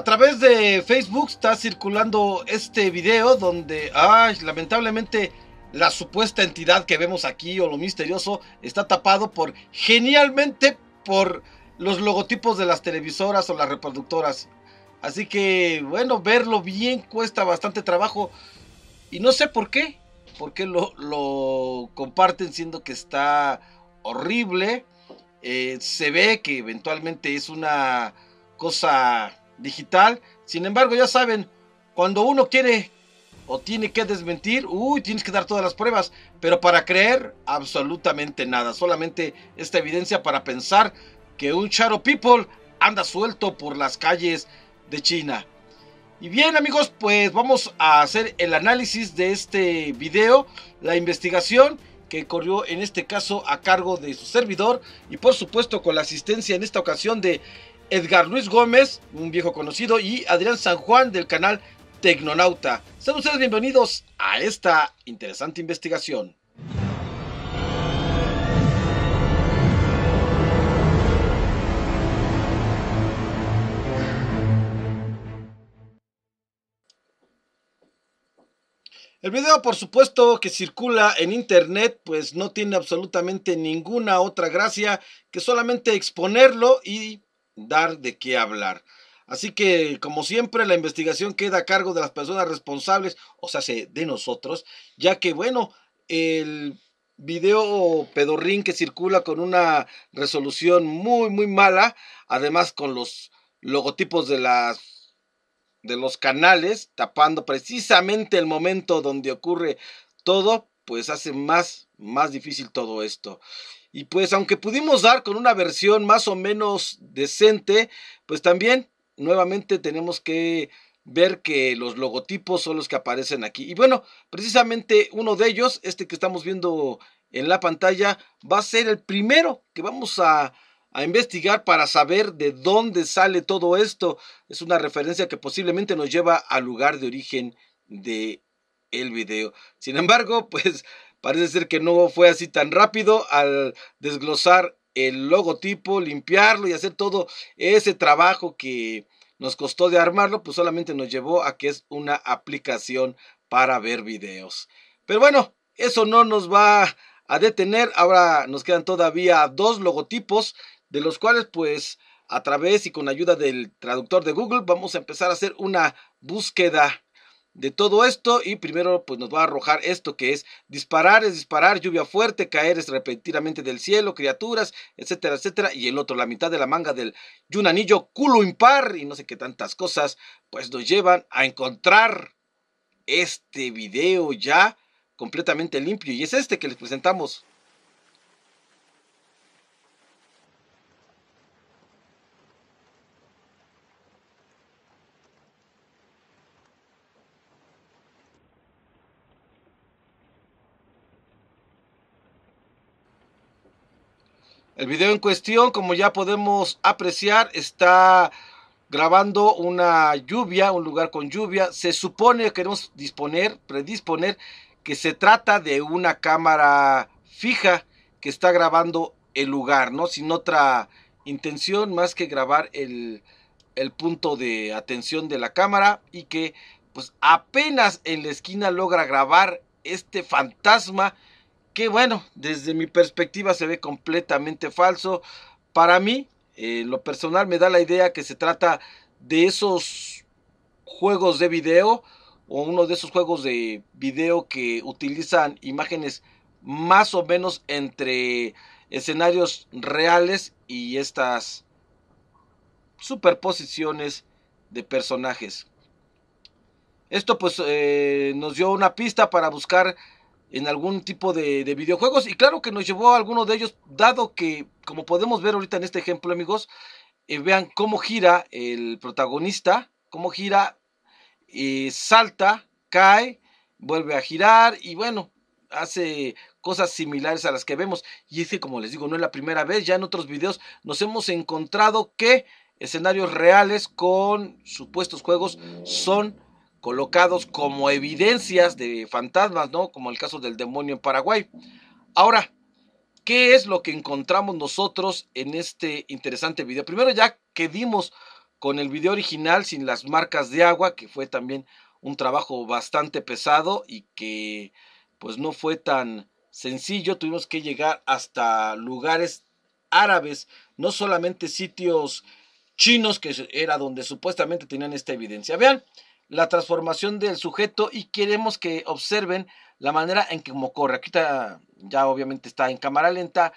A través de Facebook está circulando este video donde, ay, lamentablemente la supuesta entidad que vemos aquí o lo misterioso está tapado por genialmente por los logotipos de las televisoras o las reproductoras. Así que, bueno, verlo bien cuesta bastante trabajo y no sé por qué, por qué lo, comparten siendo que está horrible. Eh, se ve que eventualmente es una cosa digital. Sin embargo, ya saben, cuando uno quiere o tiene que desmentir, uy, tienes que dar todas las pruebas, pero para creer, absolutamente nada, solamente esta evidencia para pensar que un Charo People anda suelto por las calles de China. Y bien amigos, pues vamos a hacer el análisis de este video, la investigación que corrió en este caso a cargo de su servidor y por supuesto con la asistencia en esta ocasión de Edgar Luis Gómez, un viejo conocido, y Adrián San Juan del canal Tecnonauta. Sean ustedes bienvenidos a esta interesante investigación. El video, por supuesto, que circula en internet, pues no tiene absolutamente ninguna otra gracia que solamente exponerlo y dar de qué hablar. Así que, como siempre, la investigación queda a cargo de las personas responsables, o sea, de nosotros, ya que, bueno, el video pedorrín que circula con una resolución muy, muy mala, además con los logotipos de las de los canales tapando precisamente el momento donde ocurre todo, pues hace más más difícil todo esto. Y pues aunque pudimos dar con una versión más o menos decente, pues también nuevamente tenemos que ver que los logotipos son los que aparecen aquí. Y bueno, precisamente uno de ellos, este que estamos viendo en la pantalla, va a ser el primero que vamos a, a investigar para saber de dónde sale todo esto. Es una referencia que posiblemente nos lleva al lugar de origen de el video. Sin embargo, pues Parece ser que no fue así tan rápido al desglosar el logotipo, limpiarlo y hacer todo ese trabajo que nos costó de armarlo, pues solamente nos llevó a que es una aplicación para ver videos. Pero bueno, eso no nos va a detener. Ahora nos quedan todavía dos logotipos, de los cuales pues a través y con ayuda del traductor de Google vamos a empezar a hacer una búsqueda de todo esto y primero pues nos va a arrojar esto que es disparar es disparar, lluvia fuerte, caer es repentinamente del cielo, criaturas, etcétera, etcétera, y el otro, la mitad de la manga del yunanillo, culo impar y no sé qué tantas cosas, pues nos llevan a encontrar este video ya completamente limpio y es este que les presentamos. El video en cuestión, como ya podemos apreciar, está grabando una lluvia, un lugar con lluvia. Se supone, queremos disponer, predisponer, que se trata de una cámara fija que está grabando el lugar, ¿no? Sin otra intención más que grabar el, el punto de atención de la cámara y que pues apenas en la esquina logra grabar este fantasma que bueno, desde mi perspectiva se ve completamente falso. Para mí, eh, lo personal me da la idea que se trata de esos juegos de video o uno de esos juegos de video que utilizan imágenes más o menos entre escenarios reales y estas superposiciones de personajes. Esto pues eh, nos dio una pista para buscar en algún tipo de, videojuegos. Y claro que nos llevó a alguno de ellos, dado que, como podemos ver ahorita en este ejemplo, amigos, eh, vean cómo gira el protagonista, cómo gira, eh, salta, cae, vuelve a girar y bueno, hace cosas similares a las que vemos. Y es que, como les digo, no es la primera vez, ya en otros videos nos hemos encontrado que escenarios reales con supuestos juegos son colocados como evidencias de fantasmas, ¿no? Como el caso del demonio en Paraguay. Ahora, ¿qué es lo que encontramos nosotros en este interesante video? Primero ya que dimos con el video original sin las marcas de agua, que fue también un trabajo bastante pesado y que pues no fue tan sencillo, tuvimos que llegar hasta lugares árabes, no solamente sitios chinos que era donde supuestamente tenían esta evidencia. Vean, la transformación del sujeto y queremos que observen la manera en que como corre. Aquí está, ya obviamente está en cámara lenta,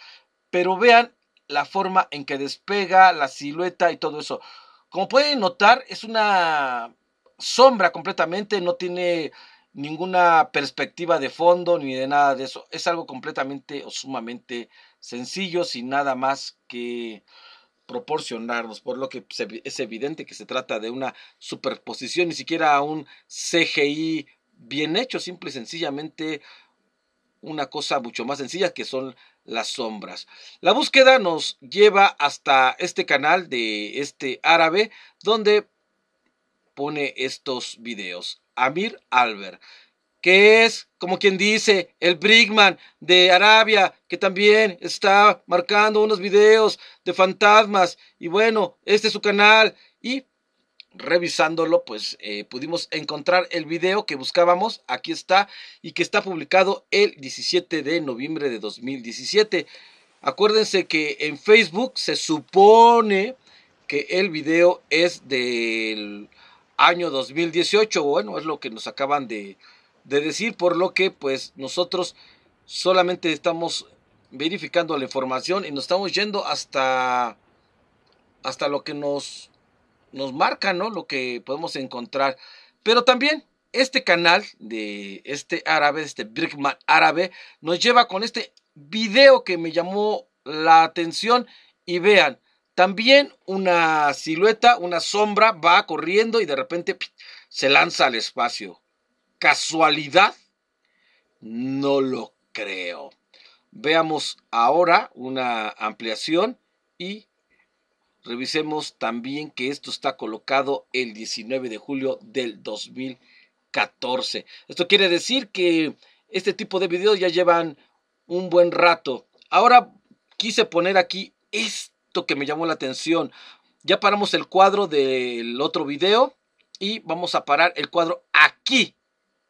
pero vean la forma en que despega, la silueta y todo eso. Como pueden notar, es una sombra completamente, no tiene ninguna perspectiva de fondo ni de nada de eso. Es algo completamente o sumamente sencillo, sin nada más que proporcionarnos, por lo que es evidente que se trata de una superposición, ni siquiera un CGI bien hecho, simple y sencillamente una cosa mucho más sencilla que son las sombras. La búsqueda nos lleva hasta este canal de este árabe donde pone estos videos. Amir Albert que es, como quien dice, el Brigman de Arabia, que también está marcando unos videos de fantasmas. Y bueno, este es su canal. Y revisándolo, pues eh, pudimos encontrar el video que buscábamos. Aquí está y que está publicado el 17 de noviembre de 2017. Acuérdense que en Facebook se supone que el video es del año 2018. Bueno, es lo que nos acaban de, de decir, por lo que pues nosotros solamente estamos verificando la información y nos estamos yendo hasta, hasta lo que nos, nos marca, ¿no? Lo que podemos encontrar. Pero también este canal de este árabe, este Brickman árabe, nos lleva con este video que me llamó la atención y vean, también una silueta, una sombra va corriendo y de repente se lanza al espacio casualidad? No lo creo. Veamos ahora una ampliación y revisemos también que esto está colocado el 19 de julio del 2014. Esto quiere decir que este tipo de videos ya llevan un buen rato. Ahora quise poner aquí esto que me llamó la atención. Ya paramos el cuadro del otro video y vamos a parar el cuadro aquí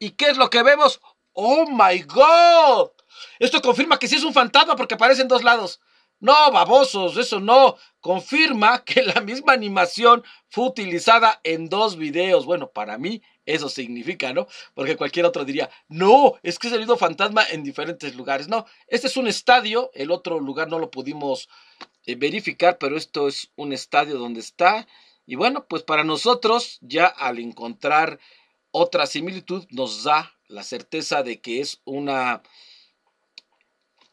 ¿Y qué es lo que vemos? ¡Oh, my God! Esto confirma que sí es un fantasma porque aparece en dos lados. No, babosos, eso no. Confirma que la misma animación fue utilizada en dos videos. Bueno, para mí eso significa, ¿no? Porque cualquier otro diría, no, es que ha salido fantasma en diferentes lugares. No, este es un estadio, el otro lugar no lo pudimos eh, verificar, pero esto es un estadio donde está. Y bueno, pues para nosotros ya al encontrar otra similitud nos da la certeza de que es una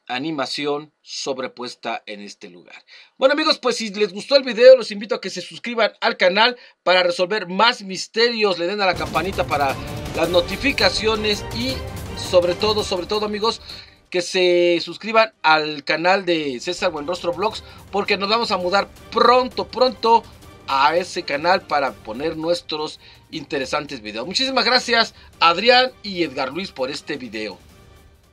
animación sobrepuesta en este lugar. Bueno amigos, pues si les gustó el video, los invito a que se suscriban al canal para resolver más misterios, le den a la campanita para las notificaciones y sobre todo, sobre todo amigos, que se suscriban al canal de César Buenrostro Vlogs porque nos vamos a mudar pronto, pronto a ese canal para poner nuestros interesantes videos. Muchísimas gracias Adrián y Edgar Luis por este video.